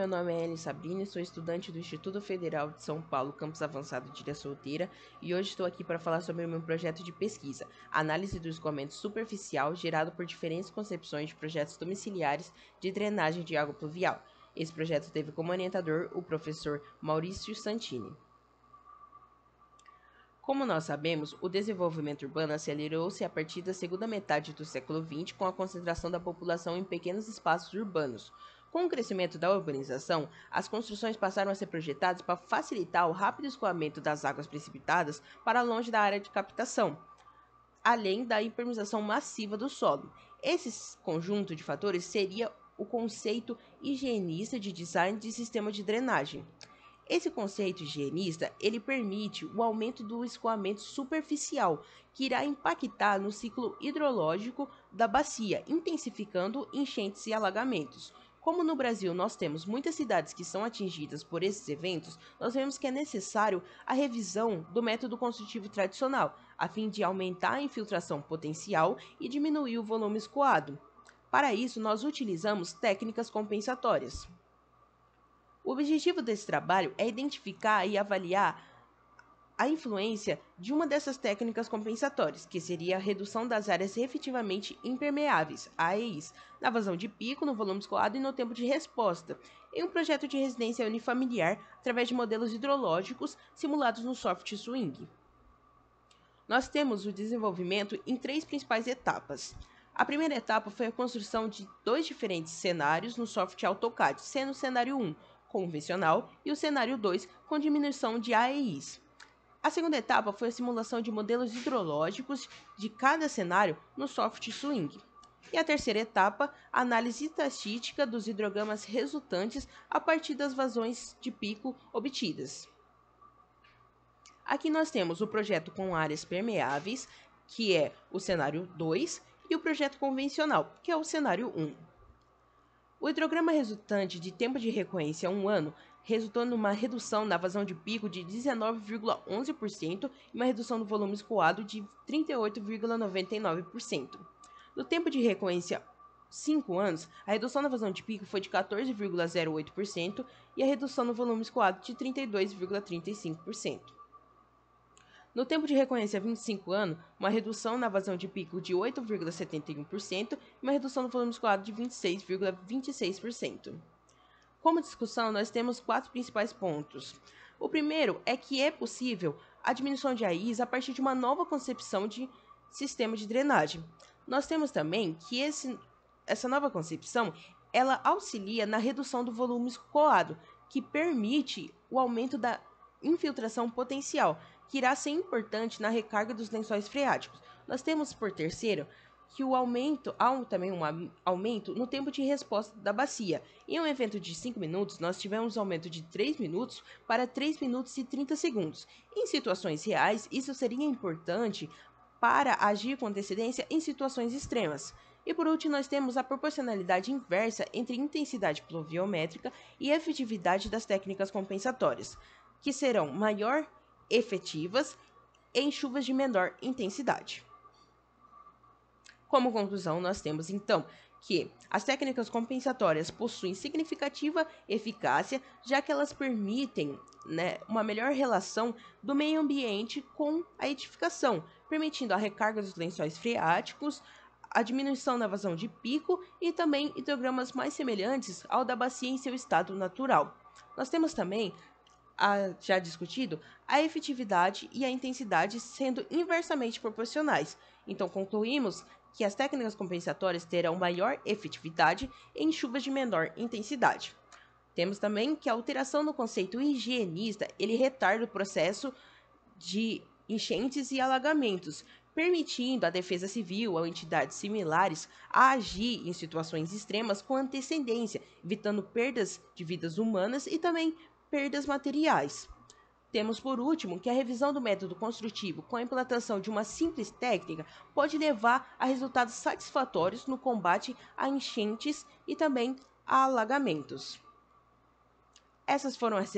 meu nome é Ellen Sabrina, sou estudante do Instituto Federal de São Paulo, campus avançado de Ilha Solteira, e hoje estou aqui para falar sobre o meu projeto de pesquisa, análise do escoamento superficial gerado por diferentes concepções de projetos domiciliares de drenagem de água pluvial. Esse projeto teve como orientador o professor Maurício Santini. Como nós sabemos, o desenvolvimento urbano acelerou-se a partir da segunda metade do século XX com a concentração da população em pequenos espaços urbanos, com o crescimento da urbanização, as construções passaram a ser projetadas para facilitar o rápido escoamento das águas precipitadas para longe da área de captação, além da impermeabilização massiva do solo. Esse conjunto de fatores seria o conceito higienista de design de sistema de drenagem. Esse conceito higienista, ele permite o aumento do escoamento superficial, que irá impactar no ciclo hidrológico da bacia, intensificando enchentes e alagamentos. Como no Brasil nós temos muitas cidades que são atingidas por esses eventos, nós vemos que é necessário a revisão do método construtivo tradicional, a fim de aumentar a infiltração potencial e diminuir o volume escoado. Para isso, nós utilizamos técnicas compensatórias. O objetivo desse trabalho é identificar e avaliar a influência de uma dessas técnicas compensatórias, que seria a redução das áreas efetivamente impermeáveis, AEIs, na vazão de pico, no volume escoado e no tempo de resposta, em um projeto de residência unifamiliar através de modelos hidrológicos simulados no soft swing. Nós temos o desenvolvimento em três principais etapas. A primeira etapa foi a construção de dois diferentes cenários no software AutoCAD, sendo o cenário 1 convencional e o cenário 2 com diminuição de AEIs. A segunda etapa foi a simulação de modelos hidrológicos de cada cenário no soft swing. E a terceira etapa, a análise estatística dos hidrogramas resultantes a partir das vazões de pico obtidas. Aqui nós temos o projeto com áreas permeáveis, que é o cenário 2, e o projeto convencional, que é o cenário 1. Um. O hidrograma resultante de tempo de recorrência um ano resultou numa redução na vazão de pico de 19,11% e uma redução do volume escoado de 38,99%. No tempo de recorrência 5 anos, a redução na vazão de pico foi de 14,08% e a redução no volume escoado de 32,35%. No tempo de recorrência 25 anos, uma redução na vazão de pico de 8,71% e uma redução no volume escoado de 26,26%. Como discussão, nós temos quatro principais pontos. O primeiro é que é possível a diminuição de AIs a partir de uma nova concepção de sistema de drenagem. Nós temos também que esse, essa nova concepção ela auxilia na redução do volume escoado, que permite o aumento da infiltração potencial, que irá ser importante na recarga dos lençóis freáticos. Nós temos por terceiro que o aumento, há um, também um aumento no tempo de resposta da bacia. Em um evento de 5 minutos, nós tivemos um aumento de 3 minutos para 3 minutos e 30 segundos. Em situações reais, isso seria importante para agir com antecedência em situações extremas. E por último, nós temos a proporcionalidade inversa entre intensidade pluviométrica e efetividade das técnicas compensatórias, que serão maior efetivas em chuvas de menor intensidade. Como conclusão, nós temos então que as técnicas compensatórias possuem significativa eficácia, já que elas permitem né, uma melhor relação do meio ambiente com a edificação, permitindo a recarga dos lençóis freáticos, a diminuição da vazão de pico e também hidrogramas mais semelhantes ao da bacia em seu estado natural. Nós temos também a, já discutido, a efetividade e a intensidade sendo inversamente proporcionais. Então, concluímos que as técnicas compensatórias terão maior efetividade em chuvas de menor intensidade. Temos também que a alteração no conceito higienista ele retarda o processo de enchentes e alagamentos, permitindo à Defesa Civil ou entidades similares a agir em situações extremas com antecedência, evitando perdas de vidas humanas e também perdas materiais. Temos por último que a revisão do método construtivo com a implantação de uma simples técnica pode levar a resultados satisfatórios no combate a enchentes e também a alagamentos. Essas foram as